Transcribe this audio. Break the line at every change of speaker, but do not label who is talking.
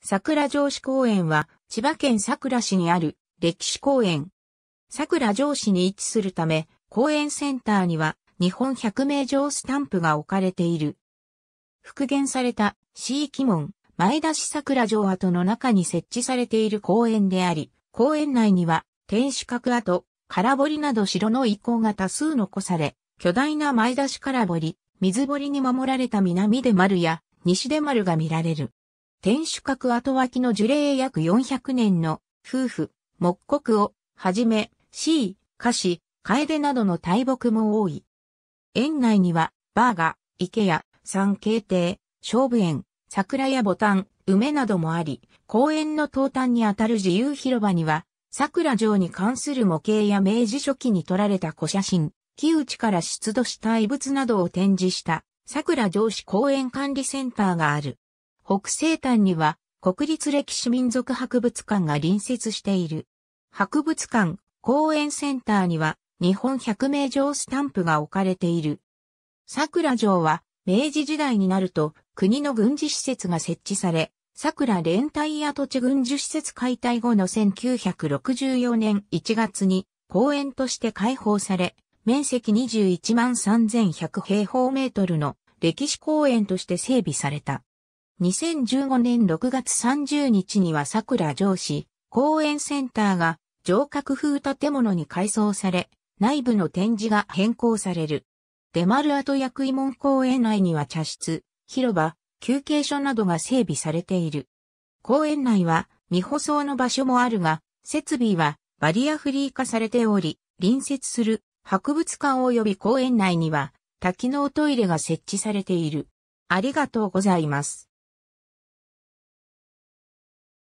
桜城市公園は千葉県桜市にある歴史公園。桜城市に位置するため、公園センターには日本百名城スタンプが置かれている。復元された市域門前田市桜城跡の中に設置されている公園であり、公園内には天守閣跡、空堀など城の遺構が多数残され、巨大な前田市空堀、水堀に守られた南出丸や西出丸が見られる。天守閣後脇の樹齢約400年の夫婦、木刻をはじめ、C、菓子、カエデなどの大木も多い。園内には、バーガ、池屋、三景亭、勝負園、桜やボタン、梅などもあり、公園の東端にあたる自由広場には、桜城に関する模型や明治初期に撮られた古写真、木内から出土した遺物などを展示した、桜城市公園管理センターがある。北西端には国立歴史民族博物館が隣接している。博物館、公園センターには日本百名城スタンプが置かれている。桜城は明治時代になると国の軍事施設が設置され、桜連や跡地軍事施設解体後の1964年1月に公園として開放され、面積21万3100平方メートルの歴史公園として整備された。2015年6月30日には桜城市公園センターが城郭風建物に改装され、内部の展示が変更される。デマルアト薬医門公園内には茶室、広場、休憩所などが整備されている。公園内は未舗装の場所もあるが、設備はバリアフリー化されており、隣接する博物館及び公園内には多機能トイレが設置されている。ありがとうございます。